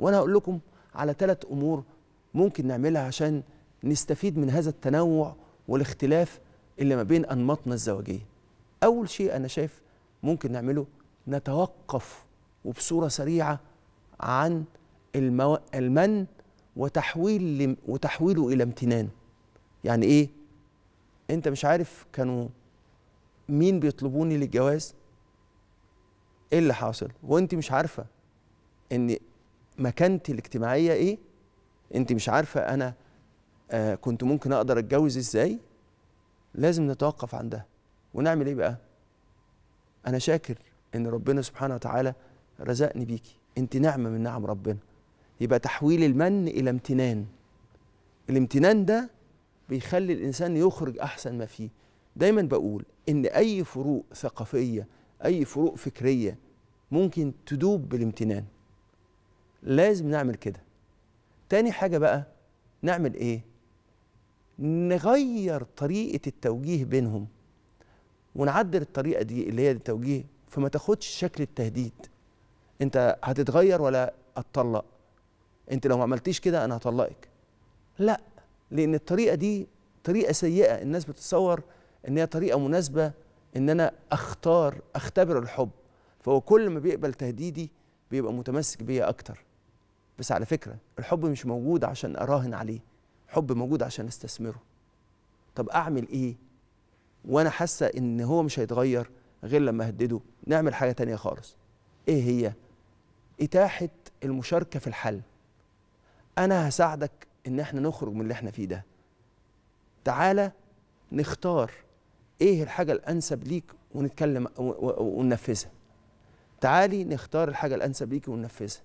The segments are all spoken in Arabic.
وانا هقول لكم على ثلاث امور ممكن نعملها عشان نستفيد من هذا التنوع والاختلاف اللي ما بين انماطنا الزواجيه اول شيء انا شايف ممكن نعمله نتوقف وبصوره سريعه عن المو... المن وتحويل ل... وتحويله الى امتنان يعني ايه انت مش عارف كانوا مين بيطلبوني للجواز ايه اللي حاصل وانت مش عارفه ان مكانتي الاجتماعيه ايه انت مش عارفه انا آه كنت ممكن اقدر اتجوز ازاي لازم نتوقف ده ونعمل ايه بقى انا شاكر ان ربنا سبحانه وتعالى رزقني بيكي انت نعمه من نعم ربنا يبقى تحويل المن الى امتنان الامتنان ده بيخلي الانسان يخرج احسن ما فيه دايما بقول ان اي فروق ثقافيه اي فروق فكريه ممكن تدوب بالامتنان لازم نعمل كده تاني حاجة بقى نعمل ايه نغير طريقة التوجيه بينهم ونعدل الطريقة دي اللي هي التوجيه فما تاخدش شكل التهديد انت هتتغير ولا هتطلق انت لو ما عملتيش كده انا هطلقك لا لان الطريقة دي طريقة سيئة الناس بتتصور ان هي طريقة مناسبة ان انا اختار اختبر الحب فهو كل ما بيقبل تهديدي بيبقى متمسك بيا اكتر بس على فكره الحب مش موجود عشان اراهن عليه الحب موجود عشان استثمره طب اعمل ايه وانا حاسه ان هو مش هيتغير غير لما اهدده نعمل حاجه تانية خالص ايه هي اتاحه المشاركه في الحل انا هساعدك ان احنا نخرج من اللي احنا فيه ده تعالى نختار ايه الحاجه الانسب ليك ونتكلم وننفذها تعالي نختار الحاجه الانسب ليك وننفذها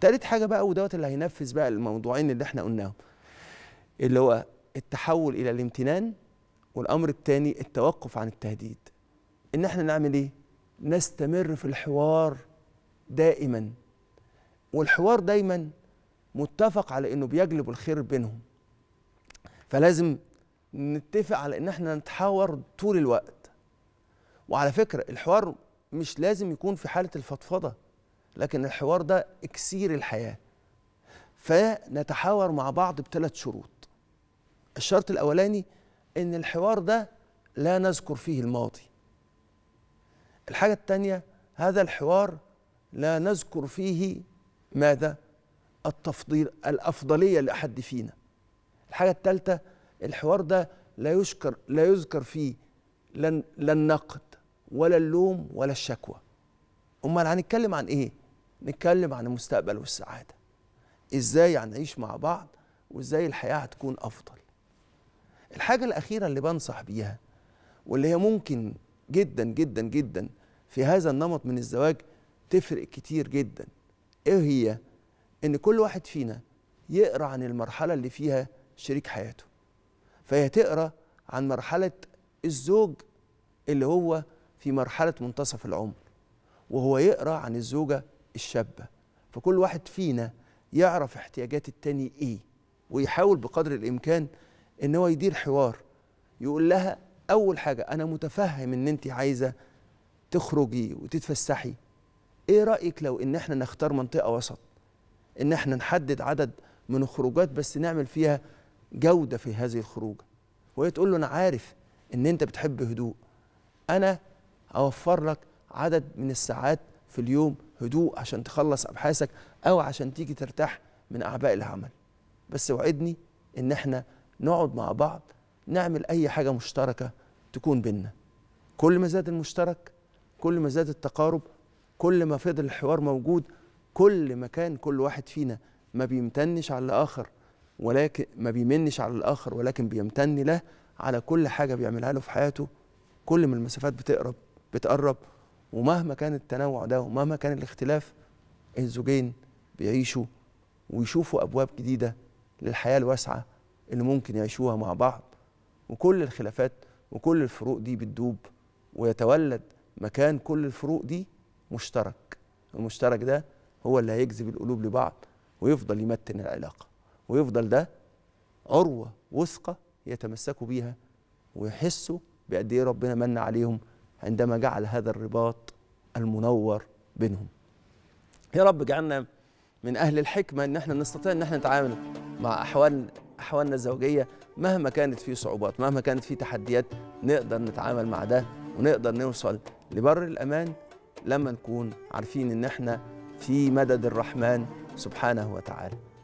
تالت حاجه بقى ودوت اللي هينفذ بقى الموضوعين اللي احنا قلناهم اللي هو التحول الى الامتنان والامر الثاني التوقف عن التهديد ان احنا نعمل ايه نستمر في الحوار دائما والحوار دايما متفق على انه بيجلب الخير بينهم فلازم نتفق على ان احنا نتحاور طول الوقت وعلى فكره الحوار مش لازم يكون في حاله الفضفضه لكن الحوار ده اكسير الحياه فنتحاور مع بعض بثلاث شروط الشرط الاولاني ان الحوار ده لا نذكر فيه الماضي الحاجه الثانيه هذا الحوار لا نذكر فيه ماذا التفضيل الافضليه لاحد فينا الحاجه الثالثه الحوار ده لا يشكر لا يذكر فيه لا النقد ولا اللوم ولا الشكوى امال هنتكلم عن ايه نتكلم عن المستقبل والسعاده ازاي هنعيش مع بعض وازاي الحياه هتكون افضل الحاجه الاخيره اللي بنصح بيها واللي هي ممكن جدا جدا جدا في هذا النمط من الزواج تفرق كتير جدا ايه هي ان كل واحد فينا يقرا عن المرحله اللي فيها شريك حياته فهي تقرا عن مرحله الزوج اللي هو في مرحله منتصف العمر وهو يقرا عن الزوجه الشابه فكل واحد فينا يعرف احتياجات التاني ايه ويحاول بقدر الامكان ان هو يدير حوار يقول لها اول حاجه انا متفهم ان انت عايزه تخرجي وتتفسحي ايه رايك لو ان احنا نختار منطقه وسط ان احنا نحدد عدد من الخروجات بس نعمل فيها جوده في هذه الخروجه وهي تقول له انا عارف ان انت بتحب هدوء انا اوفر لك عدد من الساعات في اليوم هدوء عشان تخلص ابحاثك او عشان تيجي ترتاح من اعباء العمل بس وعدني ان احنا نقعد مع بعض نعمل اي حاجه مشتركه تكون بينا كل ما زاد المشترك كل ما زاد التقارب كل ما فضل الحوار موجود كل ما كان كل واحد فينا ما بيمتنش على الاخر ولكن ما بيمنش على الاخر ولكن بيمتن له على كل حاجه بيعملها له في حياته كل ما المسافات بتقرب بتقرب ومهما كان التنوع ده ومهما كان الاختلاف الزوجين بيعيشوا ويشوفوا ابواب جديده للحياه الواسعه اللي ممكن يعيشوها مع بعض وكل الخلافات وكل الفروق دي بتدوب ويتولد مكان كل الفروق دي مشترك المشترك ده هو اللي هيجذب القلوب لبعض ويفضل يمتن العلاقه ويفضل ده عروه وثقه يتمسكوا بيها ويحسوا بقد ايه ربنا من عليهم عندما جعل هذا الرباط المنور بينهم يا رب جعلنا من اهل الحكمه ان احنا نستطيع ان احنا نتعامل مع احوال احوالنا الزوجيه مهما كانت في صعوبات مهما كانت في تحديات نقدر نتعامل مع ده ونقدر نوصل لبر الامان لما نكون عارفين ان احنا في مدد الرحمن سبحانه وتعالى